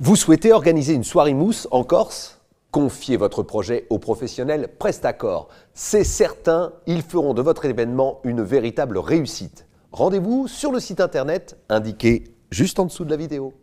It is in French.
Vous souhaitez organiser une soirée mousse en Corse Confiez votre projet aux professionnels Prestacor. C'est certain, ils feront de votre événement une véritable réussite. Rendez-vous sur le site internet indiqué juste en dessous de la vidéo.